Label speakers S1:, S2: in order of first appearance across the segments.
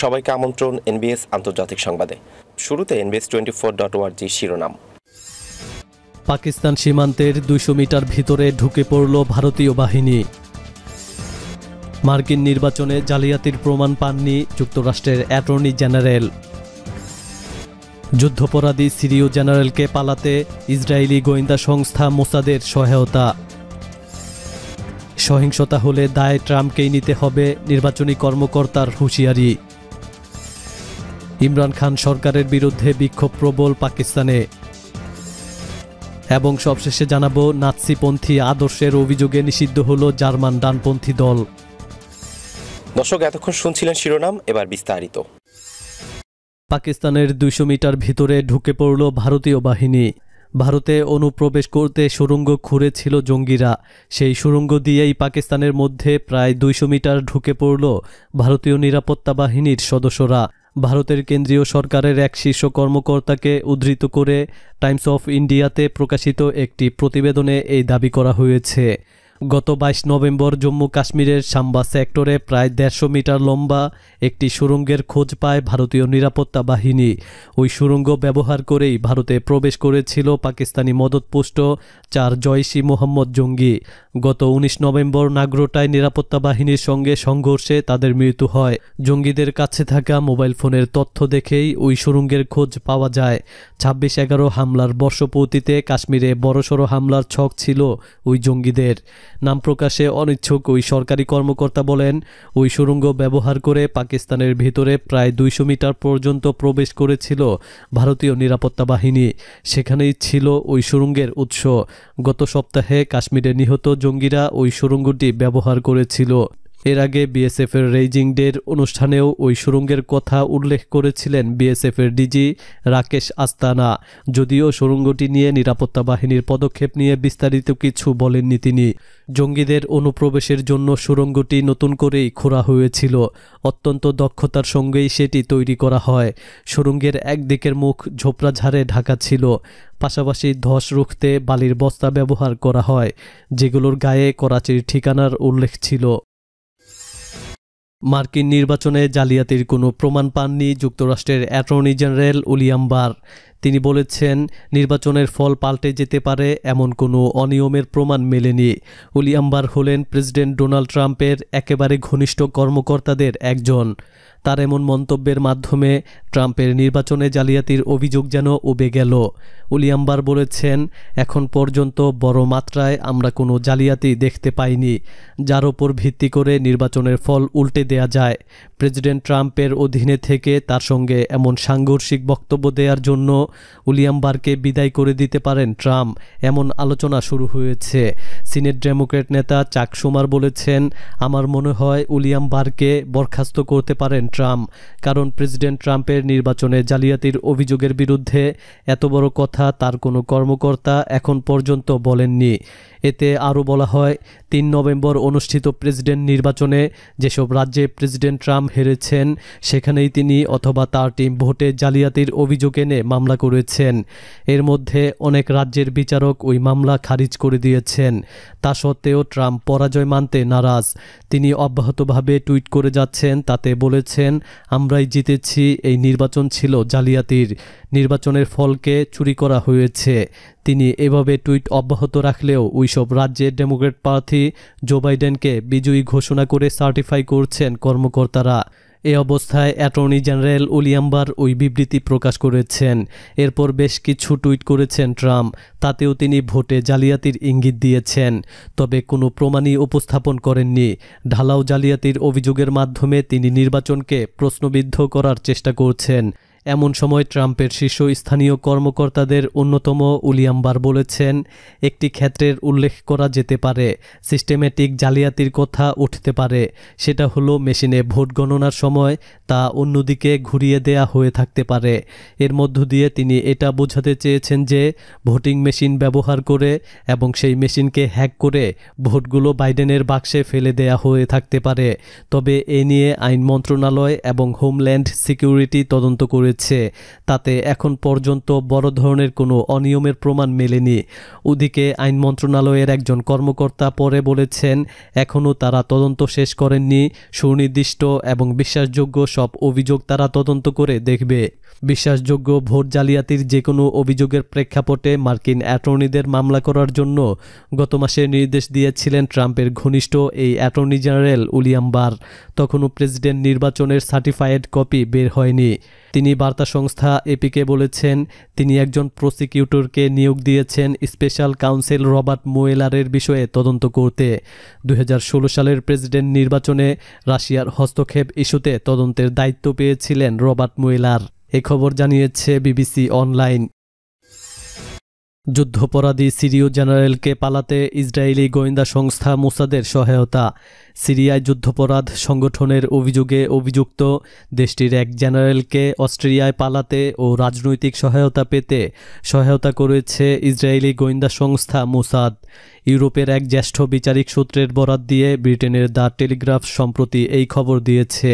S1: সবাইকে আমন্ত্রণ এনবিএস আন্তর্জাতিক সংবাদে শুরুতে এনবিএস টোয়েন্টি ফোর ডট ওয়ার্জি শিরোনাম পাকিস্তান সীমান্তের দুইশো মিটার ভিতরে ঢুকে পড়ল ভারতীয় বাহিনী মার্কিন নির্বাচনে জালিয়াতির প্রমাণ পাননি যুক্তরাষ্ট্রের অ্যাটর্নি জেনারেল যুদ্ধপরাধী সিরিয় জেনারেলকে পালাতে ইসরায়েলি গোয়েন্দা সংস্থা মোসাদের সহায়তা সহিংসতা হলে দায় ট্রাম্পকেই নিতে হবে নির্বাচনী কর্মকর্তার হুঁশিয়ারি ইমরান খান সরকারের বিরুদ্ধে বিক্ষোভ প্রবল পাকিস্তানে এবং সবশেষে জানাব নাৎসিপন্থী আদর্শের অভিযোগে নিষিদ্ধ হল জার্মান ডানপন্থী দল দর্শক এতক্ষণ শুনছিলেন শিরোনাম এবার বিস্তারিত পাকিস্তানের দুইশো মিটার ভিতরে ঢুকে পড়ল ভারতীয় বাহিনী ভারতে অনুপ্রবেশ করতে সুরঙ্গ খুঁড়েছিল জঙ্গিরা সেই সুরঙ্গ দিয়েই পাকিস্তানের মধ্যে প্রায় দুইশো মিটার ঢুকে পড়ল ভারতীয় নিরাপত্তা বাহিনীর সদস্যরা ভারতের কেন্দ্রীয় সরকারের এক শীর্ষ কর্মকর্তাকে উদ্ধৃত করে টাইমস অফ ইন্ডিয়াতে প্রকাশিত একটি প্রতিবেদনে এই দাবি করা হয়েছে গত বাইশ নভেম্বর জম্মু কাশ্মীরের সাম্বা সেক্টরে প্রায় দেড়শো মিটার লম্বা একটি সুরঙ্গের খোঁজ পায় ভারতীয় নিরাপত্তা বাহিনী ওই সুরঙ্গ ব্যবহার করেই ভারতে প্রবেশ করেছিল পাকিস্তানি মদতপুষ্ট চার জয়সি মোহাম্মদ জঙ্গি গত উনিশ নভেম্বর নাগরোটায় নিরাপত্তা বাহিনীর সঙ্গে সংঘর্ষে তাদের মৃত্যু হয় জঙ্গিদের কাছে থাকা মোবাইল ফোনের তথ্য দেখেই ওই সুরঙ্গের খোঁজ পাওয়া যায় ছাব্বিশ এগারো হামলার বর্ষপূর্তিতে কাশ্মীরে বড়সড় হামলার ছক ছিল ওই জঙ্গিদের নাম প্রকাশে অনিচ্ছুক ওই সরকারি কর্মকর্তা বলেন ওই সুরঙ্গ ব্যবহার করে পাকিস্তানের ভিতরে প্রায় দুইশো মিটার পর্যন্ত প্রবেশ করেছিল ভারতীয় নিরাপত্তা বাহিনী সেখানেই ছিল ওই সুরঙ্গের উৎস গত সপ্তাহে কাশ্মীরে নিহত জঙ্গিরা ওই সুরঙ্গটি ব্যবহার করেছিল এর আগে বিএসএফের রেজিং ডের অনুষ্ঠানেও ওই সুরঙ্গের কথা উল্লেখ করেছিলেন বিএসএফের ডিজি রাকেশ আস্তানা যদিও সুরঙ্গটি নিয়ে নিরাপত্তা বাহিনীর পদক্ষেপ নিয়ে বিস্তারিত কিছু বলেননি তিনি জঙ্গিদের অনুপ্রবেশের জন্য সুরঙ্গটি নতুন করেই খোঁড়া হয়েছিল অত্যন্ত দক্ষতার সঙ্গেই সেটি তৈরি করা হয় সুরঙ্গের একদিকের মুখ ঝোপড়াঝাড়ে ঢাকা ছিল পাশাপাশি ধস রুখতে বালির বস্তা ব্যবহার করা হয় যেগুলোর গায়ে করাচির ঠিকানার উল্লেখ ছিল মার্কিন নির্বাচনে জালিয়াতির কোনো প্রমাণ পাননি যুক্তরাষ্ট্রের অ্যাটর্নি জেনারেল উলিয়াম বার তিনি বলেছেন নির্বাচনের ফল পাল্টে যেতে পারে এমন কোনো অনিয়মের প্রমাণ মেলেনি উলিয়াম বার হলেন প্রেসিডেন্ট ডোনাল্ড ট্রাম্পের একেবারে ঘনিষ্ঠ কর্মকর্তাদের একজন তার এমন মন্তব্যের মাধ্যমে ট্রাম্পের নির্বাচনে জালিয়াতির অভিযোগ যেন উবে গেল উলিয়াম্বার বলেছেন এখন পর্যন্ত বড় মাত্রায় আমরা কোনো জালিয়াতি দেখতে পাইনি যার ওপর ভিত্তি করে নির্বাচনের ফল উল্টে দেয়া যায় প্রেসিডেন্ট ট্রাম্পের অধীনে থেকে তার সঙ্গে এমন সাংঘর্ষিক বক্তব্য দেওয়ার জন্য উলিয়াম্বারকে বিদায় করে দিতে পারেন ট্রাম্প এমন আলোচনা শুরু হয়েছে সিনেট ডেমোক্রেট নেতা চাকসুমার বলেছেন আমার মনে হয় উলিয়াম বারকে বরখাস্ত করতে পারেন প্রেসিডেন্ট ট্রাম্প কারণ প্রেসিডেন্ট ট্রাম্পের নির্বাচনে জালিয়াতির অভিযোগের বিরুদ্ধে এত বড় কথা তার কোনো কর্মকর্তা এখন পর্যন্ত বলেননি এতে আরও বলা হয় তিন নভেম্বর অনুষ্ঠিত প্রেসিডেন্ট নির্বাচনে যেসব রাজ্যে প্রেসিডেন্ট ট্রাম্প হেরেছেন সেখানেই তিনি অথবা তার টিম ভোটে জালিয়াতির অভিযোগ এনে মামলা করেছেন এর মধ্যে অনেক রাজ্যের বিচারক ওই মামলা খারিজ করে দিয়েছেন তা সত্ত্বেও ট্রাম্প পরাজয় মানতে নারাজ তিনি অব্যাহতভাবে টুইট করে যাচ্ছেন তাতে বলেছেন বলেছেন আমরাই জিতেছি এই নির্বাচন ছিল জালিয়াতির নির্বাচনের ফলকে চুরি করা হয়েছে তিনি এভাবে টুইট অব্যাহত রাখলেও ওইসব রাজ্যে ডেমোক্রেট প্রার্থী জো বাইডেনকে বিজয়ী ঘোষণা করে সার্টিফাই করছেন কর্মকর্তারা এ অবস্থায় অ্যাটর্নি জেনারেল উলিয়াম্বার ওই বিবৃতি প্রকাশ করেছেন এরপর বেশ কিছু টুইট করেছেন ট্রাম্প তাতেও তিনি ভোটে জালিয়াতির ইঙ্গিত দিয়েছেন তবে কোনো প্রমাণই উপস্থাপন করেননি ঢালাও জালিয়াতির অভিযোগের মাধ্যমে তিনি নির্বাচনকে প্রশ্নবিদ্ধ করার চেষ্টা করছেন এমন সময় ট্রাম্পের শীর্ষস্থানীয় কর্মকর্তাদের অন্যতম উলিয়াম্বার বলেছেন একটি ক্ষেত্রের উল্লেখ করা যেতে পারে সিস্টেমেটিক জালিয়াতির কথা উঠতে পারে সেটা হলো মেশিনে ভোট গণনার সময় তা অন্যদিকে ঘুরিয়ে দেয়া হয়ে থাকতে পারে এর মধ্য দিয়ে তিনি এটা বোঝাতে চেয়েছেন যে ভোটিং মেশিন ব্যবহার করে এবং সেই মেশিনকে হ্যাক করে ভোটগুলো বাইডেনের বাক্সে ফেলে দেয়া হয়ে থাকতে পারে তবে এ নিয়ে আইন মন্ত্রণালয় এবং হোমল্যান্ড সিকিউরিটি তদন্ত করে রয়েছে তাতে এখন পর্যন্ত বড় ধরনের কোনো অনিয়মের প্রমাণ মেলেনি ওদিকে আইন মন্ত্রণালয়ের একজন কর্মকর্তা পরে বলেছেন এখনও তারা তদন্ত শেষ করেননি সুনির্দিষ্ট এবং বিশ্বাসযোগ্য সব অভিযোগ তারা তদন্ত করে দেখবে বিশ্বাসযোগ্য ভোট জালিয়াতির যে কোনো অভিযোগের প্রেক্ষাপটে মার্কিন অ্যাটর্নিদের মামলা করার জন্য গত মাসে নির্দেশ দিয়েছিলেন ট্রাম্পের ঘনিষ্ঠ এই অ্যাটর্নি জেনারেল উলিয়াম বার তখনও প্রেসিডেন্ট নির্বাচনের সার্টিফাইড কপি বের হয়নি তিনি বার্তা সংস্থা এপিকে বলেছেন তিনি একজন প্রসিকিউটরকে নিয়োগ দিয়েছেন স্পেশাল কাউন্সিল রবার্ট মোয়েলারের বিষয়ে তদন্ত করতে দুই সালের প্রেসিডেন্ট নির্বাচনে রাশিয়ার হস্তক্ষেপ ইস্যুতে তদন্তের দায়িত্ব পেয়েছিলেন রবার্ট মোয়েলার এ খবর জানিয়েছে বিবিসি অনলাইন যুদ্ধাপরাধী সিরীয় জেনারেলকে পালাতে ইসরায়েলি গোয়েন্দা সংস্থা মোসাদের সহায়তা সিরিয়ায় যুদ্ধাপরাধ সংগঠনের অভিযোগে অভিযুক্ত দেশটির এক জেনারেলকে অস্ট্রেলিয়ায় পালাতে ও রাজনৈতিক সহায়তা পেতে সহায়তা করেছে ইসরায়েলি গোয়েন্দা সংস্থা মোসাদ ইউরোপের এক জ্যেষ্ঠ বিচারিক সূত্রের বরাত দিয়ে ব্রিটেনের দ্য টেলিগ্রাফ সম্প্রতি এই খবর দিয়েছে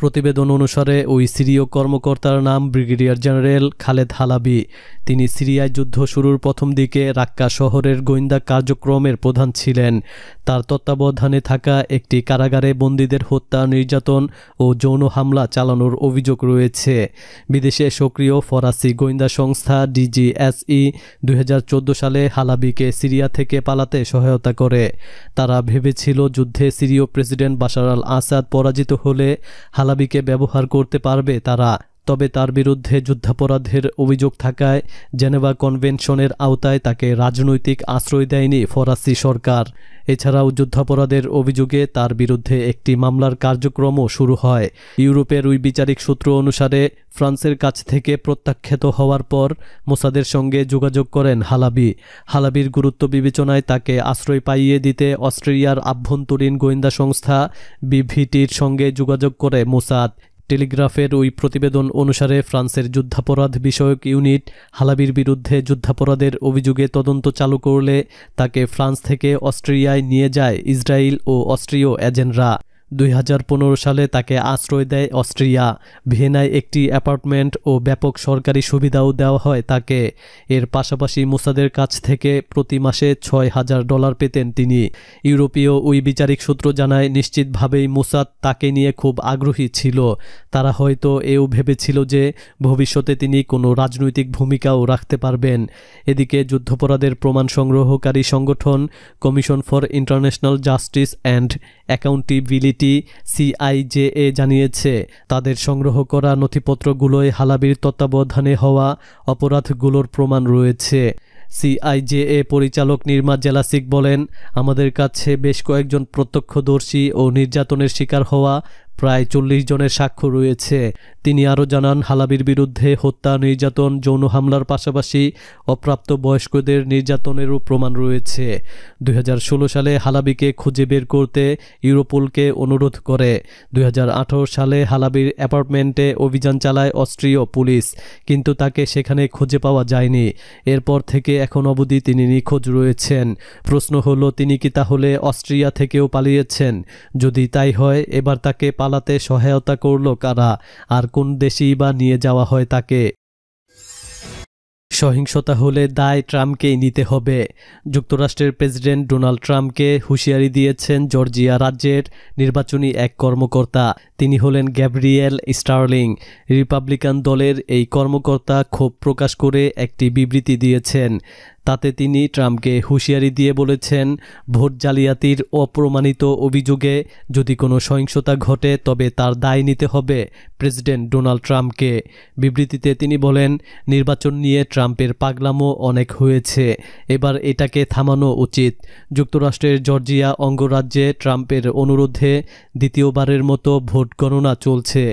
S1: প্রতিবেদন অনুসারে ওই সিরীয় কর্মকর্তার নাম ব্রিগেডিয়ার জেনারেল খালেদ হালাবি তিনি সিরিয়ায় যুদ্ধ শুরুর প্রথম দিকে রাক্কা শহরের গোয়েন্দা কার্যক্রমের প্রধান ছিলেন তার তত্ত্বাবধানে থাকা এক একটি কারাগারে বন্দীদের হত্যা নির্যাতন ও যৌন হামলা চালানোর অভিযোগ রয়েছে বিদেশে সক্রিয় ফরাসি গোয়েন্দা সংস্থা ডিজিএসই দুই সালে হালাবিকে সিরিয়া থেকে পালাতে সহায়তা করে তারা ভেবেছিল যুদ্ধে সিরীয় প্রেসিডেন্ট বাসার আল আসাদ পরাজিত হলে হালাবিকে ব্যবহার করতে পারবে তারা তবে তার বিরুদ্ধে যুদ্ধাপরাধের অভিযোগ থাকায় জেনেভা কনভেনশনের আওতায় তাকে রাজনৈতিক আশ্রয় দেয়নি ফরাসি সরকার এছাড়াও যুদ্ধাপরাধের অভিযোগে তার বিরুদ্ধে একটি মামলার কার্যক্রমও শুরু হয় ইউরোপের ওই বিচারিক সূত্র অনুসারে ফ্রান্সের কাছ থেকে প্রত্যাখ্যাত হওয়ার পর মোসাদের সঙ্গে যোগাযোগ করেন হালাবি হালাবির গুরুত্ব বিবেচনায় তাকে আশ্রয় পাইয়ে দিতে অস্ট্রেলিয়ার আভ্যন্তরীণ গোয়েন্দা সংস্থা বিভিটির সঙ্গে যোগাযোগ করে মোসাদ টেলিগ্রাফের ওই প্রতিবেদন অনুসারে ফ্রান্সের যুদ্ধাপরাধ বিষয়ক ইউনিট হালাবির বিরুদ্ধে যুদ্ধাপরাধের অভিযোগে তদন্ত চালু করলে তাকে ফ্রান্স থেকে অস্ট্রিয়ায় নিয়ে যায় ইসরায়েল ও অস্ট্রীয় এজেন্টরা দুই সালে তাকে আশ্রয় দেয় অস্ট্রিয়া ভিয়েনায় একটি অ্যাপার্টমেন্ট ও ব্যাপক সরকারি সুবিধাও দেওয়া হয় তাকে এর পাশাপাশি মোসাদের কাছ থেকে প্রতি মাসে ছয় হাজার ডলার পেতেন তিনি ইউরোপীয় ওই বিচারিক সূত্র জানায় নিশ্চিতভাবেই মোসাদ তাকে নিয়ে খুব আগ্রহী ছিল তারা হয়তো এও ভেবেছিল যে ভবিষ্যতে তিনি কোনো রাজনৈতিক ভূমিকাও রাখতে পারবেন এদিকে যুদ্ধাপরাধের প্রমাণ সংগ্রহকারী সংগঠন commission for international justice and accountability committee CIJA জানিয়েছে তাদের সংগ্রহ করা নথিপত্রগুলোয় হালাবির তত্ত্বাবধানে হওয়া অপরাধগুলোর প্রমাণ রয়েছে সিআইজেএ পরিচালক নির্মা জেলাসিক বলেন আমাদের কাছে বেশ কয়েকজন প্রত্যক্ষদর্শী ও নির্যাতনের শিকার হওয়া প্রায় চল্লিশ জনের সাক্ষ্য রয়েছে তিনি আরও জানান হালাবির বিরুদ্ধে হত্যা নির্যাতন যৌন হামলার পাশাপাশি অপ্রাপ্ত বয়স্কদের নির্যাতনেরও প্রমাণ রয়েছে দুই সালে হালাবিকে খুঁজে বের করতে ইউরোপোলকে অনুরোধ করে দুই সালে হালাবির অ্যাপার্টমেন্টে অভিযান চালায় অস্ট্রীয় পুলিশ কিন্তু তাকে সেখানে খুঁজে পাওয়া যায়নি এরপর থেকে এখন অবধি তিনি নিখোঁজ রয়েছেন প্রশ্ন হলো তিনি কি তাহলে অস্ট্রিয়া থেকেও পালিয়েছেন যদি তাই হয় এবার তাকে পালাতে সহায়তা করল কারা আর কোন দেশেই বা নিয়ে যাওয়া হয় তাকে সহিংসতা হলে দায় ট্রাম্পকেই নিতে হবে যুক্তরাষ্ট্রের প্রেসিডেন্ট ডোনাল্ড ট্রাম্পকে হুঁশিয়ারি দিয়েছেন জর্জিয়া রাজ্যের নির্বাচনী এক কর্মকর্তা তিনি হলেন গ্যাব্রিয়েল স্টার্লিং রিপাবলিকান দলের এই কর্মকর্তা ক্ষোভ প্রকাশ করে একটি বিবৃতি দিয়েছেন তাতে তিনি ট্রাম্পকে হুঁশিয়ারি দিয়ে বলেছেন ভোট জালিয়াতির অপ্রমাণিত অভিযোগে যদি কোনো সহিংসতা ঘটে তবে তার দায় নিতে হবে প্রেসিডেন্ট ডোনাল্ড ট্রাম্পকে বিবৃতিতে তিনি বলেন নির্বাচন নিয়ে ট্রাম্পের পাগলামো অনেক হয়েছে এবার এটাকে থামানো উচিত যুক্তরাষ্ট্রের জর্জিয়া অঙ্গরাজ্যে ট্রাম্পের অনুরোধে দ্বিতীয়বারের মতো ভোট গণনা চলছে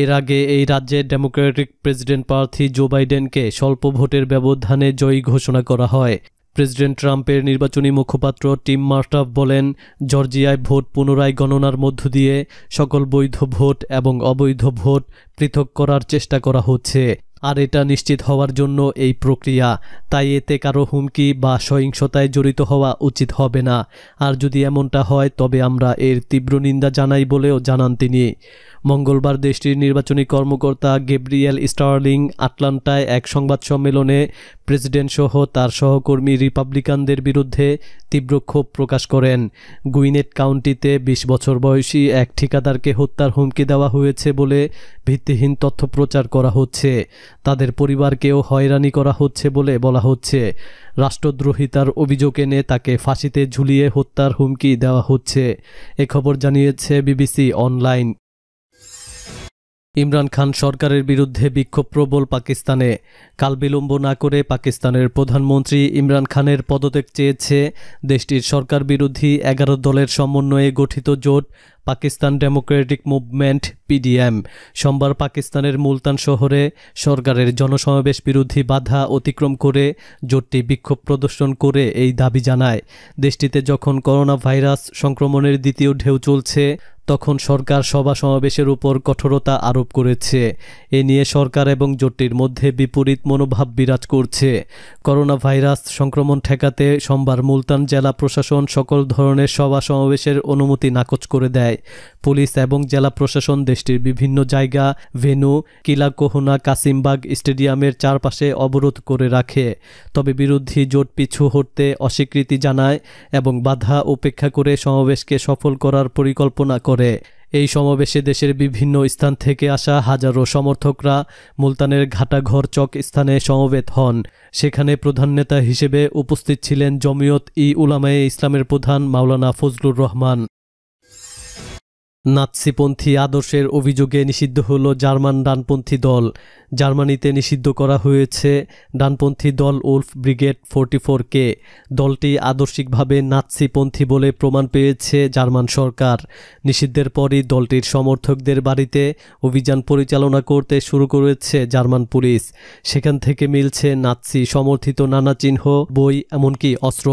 S1: এর আগে এই রাজ্যে ডেমোক্রেটিক প্রেসিডেন্ট প্রার্থী জো বাইডেনকে স্বল্প ভোটের ব্যবধানে জয়ী ঘোষণা করা হয় প্রেসিডেন্ট ট্রাম্পের নির্বাচনী মুখপাত্র টিম মার্টাফ বলেন জর্জিয়ায় ভোট পুনরায় গণনার মধ্য দিয়ে সকল বৈধ ভোট এবং অবৈধ ভোট পৃথক করার চেষ্টা করা হচ্ছে আর এটা নিশ্চিত হওয়ার জন্য এই প্রক্রিয়া তাই এতে কারো হুমকি বা সহিংসতায় জড়িত হওয়া উচিত হবে না আর যদি এমনটা হয় তবে আমরা এর তীব্র নিন্দা জানাই বলেও জানান তিনি মঙ্গলবার দেশটির নির্বাচনী কর্মকর্তা গেব্রিয়েল স্টার্লিং আটলান্টায় এক সংবাদ সম্মেলনে প্রেসিডেন্ট সহ তার সহকর্মী রিপাবলিকানদের বিরুদ্ধে তীব্র ক্ষোভ প্রকাশ করেন গুইনেট কাউন্টিতে ২০ বছর বয়সী এক ঠিকাদারকে হত্যার হুমকি দেওয়া হয়েছে বলে ভিত্তিহীন তথ্য প্রচার করা হচ্ছে তাদের পরিবারকেও হয়রানি করা হচ্ছে বলে বলা হচ্ছে রাষ্ট্রদ্রোহিতার অভিযোগ এনে তাকে ফাঁসিতে ঝুলিয়ে হত্যার হুমকি দেওয়া হচ্ছে এ খবর জানিয়েছে বিবিসি অনলাইন ইমরান খান সরকারের বিরুদ্ধে বিক্ষোভ প্রবল পাকিস্তানে কাল বিলম্ব না করে পাকিস্তানের প্রধানমন্ত্রী ইমরান খানের পদত্যাগ চেয়েছে দেশটির সরকার বিরোধী এগারো দলের সমন্বয়ে গঠিত জোট পাকিস্তান ডেমোক্রেটিক মুভমেন্ট পিডিএম সোমবার পাকিস্তানের মুলতান শহরে সরকারের জনসমাবেশ বিরোধী বাধা অতিক্রম করে জোটটি বিক্ষোভ প্রদর্শন করে এই দাবি জানায় দেশটিতে যখন করোনা ভাইরাস সংক্রমণের দ্বিতীয় ঢেউ চলছে তখন সরকার সভা সমাবেশের উপর কঠোরতা আরোপ করেছে এ নিয়ে সরকার এবং জোটটির মধ্যে বিপরীত মনোভাব বিরাজ করছে করোনা ভাইরাস সংক্রমণ ঠেকাতে সোমবার মুলতান জেলা প্রশাসন সকল ধরনের সভা সমাবেশের অনুমতি নাকচ করে দেয় পুলিশ এবং জেলা প্রশাসন দেশটির বিভিন্ন জায়গা ভেনু কিলাকোহনা কাসিমবাগ স্টেডিয়ামের চারপাশে অবরোধ করে রাখে তবে বিরোধী জোট পিছু হতে অস্বীকৃতি জানায় এবং বাধা উপেক্ষা করে সমাবেশকে সফল করার পরিকল্পনা করে করে এই সমাবেশে দেশের বিভিন্ন স্থান থেকে আসা হাজারো সমর্থকরা মুলতানের ঘাটাঘর চক স্থানে সমবেত হন সেখানে প্রধান নেতা হিসেবে উপস্থিত ছিলেন জমিয়ত ই উলামায়ে ইসলামের প্রধান মাওলানা ফজলুর রহমান নাৎসিপন্থী আদর্শের অভিযোগে নিষিদ্ধ হল জার্মান ডানপন্থী দল জার্মানিতে নিষিদ্ধ করা হয়েছে ডানপন্থী দল উলফ ব্রিগেড ফোরটি কে দলটি আদর্শিকভাবে নাৎসিপন্থী বলে প্রমাণ পেয়েছে জার্মান সরকার নিষিদ্ধের পরই দলটির সমর্থকদের বাড়িতে অভিযান পরিচালনা করতে শুরু করেছে জার্মান পুলিশ সেখান থেকে মিলছে নাৎসি সমর্থিত নানা চিহ্ন বই এমনকি অস্ত্র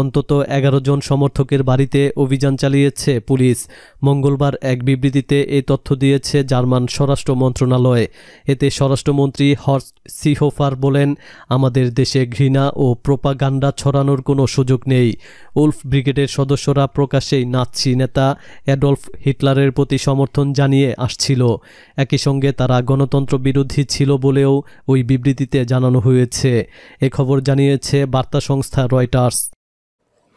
S1: অন্তত এগারো জন সমর্থকের বাড়িতে অভিযান চালিয়েছে পুলিশ মঙ্গলবার এক বিবৃতিতে এ তথ্য দিয়েছে জার্মান স্বরাষ্ট্র মন্ত্রণালয় এতে স্বরাষ্ট্রমন্ত্রী হর্স সিহোফার বলেন আমাদের দেশে ঘৃণা ও প্রোপাগান্ডা ছড়ানোর কোনো সুযোগ নেই উলফ ব্রিগেডের সদস্যরা প্রকাশ্যেই নাচি নেতা অ্যাডলফ হিটলারের প্রতি সমর্থন জানিয়ে আসছিল একই সঙ্গে তারা গণতন্ত্র বিরোধী ছিল বলেও ওই বিবৃতিতে জানানো হয়েছে এ খবর জানিয়েছে বার্তা সংস্থা রয়টার্স